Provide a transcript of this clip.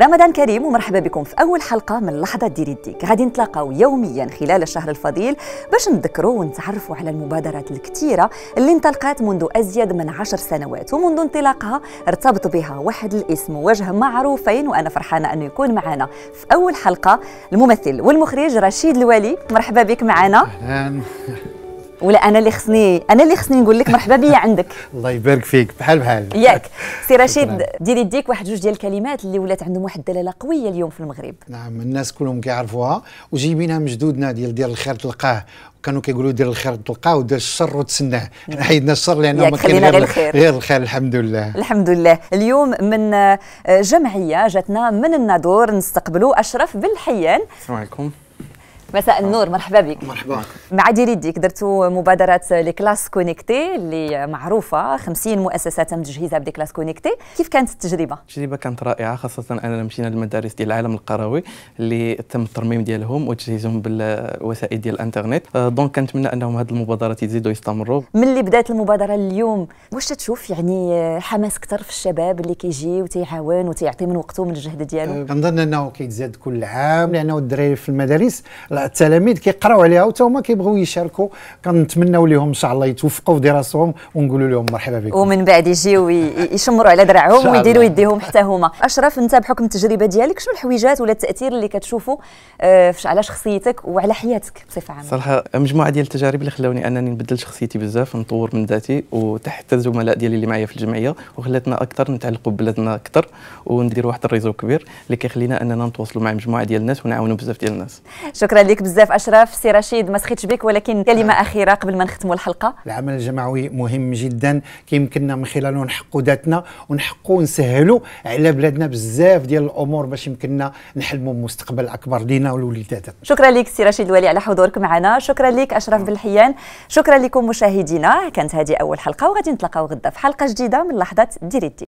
رمضان كريم ومرحبا بكم في أول حلقة من لحظة ديري الديك غادي نتلاقاو يوميا خلال الشهر الفضيل باش نذكروا ونتعرفوا على المبادرات الكثيرة اللي انطلقت منذ أزيد من عشر سنوات ومنذ انطلاقها ارتبط بها واحد الاسم ووجه معروفين وأنا فرحانة أنه يكون معنا في أول حلقة الممثل والمخرج رشيد الوالي مرحبا بك معنا أهلا ولا انا اللي خصني انا اللي خصني نقول لك مرحبا بيا عندك الله يبارك فيك بحال بحال ياك سي رشيد ديري يديك واحد جوج ديال الكلمات اللي ولات عندهم واحد الدلاله قويه اليوم في المغرب نعم الناس كلهم كيعرفوها وجايبينها من جدودنا ديال دير الخير تلقاه كانوا كيقولوا دير الخير تلقاه ودير الشر وتسناه نعم. حنا حيدنا الشر لانه ما كان غير الخير غير الخير الحمد لله الحمد لله اليوم من آه، جمعيه جاتنا من النادور نستقبلوا اشرف بن حيان السلام عليكم مساء آه. النور مرحبا بك مرحبا مع ديريديك درتوا مبادره لي كلاس كونيكتي اللي معروفه 50 مؤسسه تم تجهيزها بدي كلاس كونيكتي كيف كانت التجربه التجربه كانت رائعه خاصه اننا مشينا للمدارس ديال العالم القروي اللي تم الترميم ديالهم وتجهيزهم بالوسائل ديال الانترنت آه، دونك كنتمنى انهم هذه المبادرات يزيدوا يستمروا اللي بدات المبادره اليوم واش تشوف يعني حماس اكثر في الشباب اللي كيجي وتيعاون وتيعطي من وقته ومن الجهد ديالو آه، كنظن انه كيتزاد كل عام لانه الدراري في المدارس التلاميذ كيقراو عليها وتا هما كيبغيو يشاركوا كنتمنوا لهم ان شاء الله يتوفقوا في دراستهم ونقولوا لهم مرحبا بكم ومن بعد يجيو يشمروا على دراعهم ويديروا يديهم حتى هما اشرف انت بحكم التجربه ديالك شنو الحويجات ولا التاثير اللي كتشوفوا آه، على شخصيتك وعلى حياتك بصفه عامه صراحه مجموعه ديال التجارب اللي خلاوني انني نبدل شخصيتي بزاف نطور من ذاتي وتحت الزملاء ديالي اللي معايا في الجمعيه وخلاتنا اكثر نتعلقوا ببلادنا اكثر ونديروا واحد الريزو كبير اللي كيخلينا اننا نتواصلوا مع مجموعه ديال الناس ونعاونوا بزاف ديال الناس شكرا عليك بزاف اشرف سي رشيد ما سخيتش بك ولكن كلمه اخيره قبل ما نختموا الحلقه العمل الجماعي مهم جدا كيمكننا من خلاله نحقوا ذاتنا ونحقوا نسهلوا على بلادنا بزاف ديال الامور باش يمكننا نحلموا مستقبل اكبر لينا ولوليداتنا شكرا لك سي رشيد الوالي على حضورك معنا شكرا لك اشرف بالحيان شكرا لكم مشاهدينا كانت هذه اول حلقه وغادي نتلاقاو غدا في حلقه جديده من لحظات ديريتي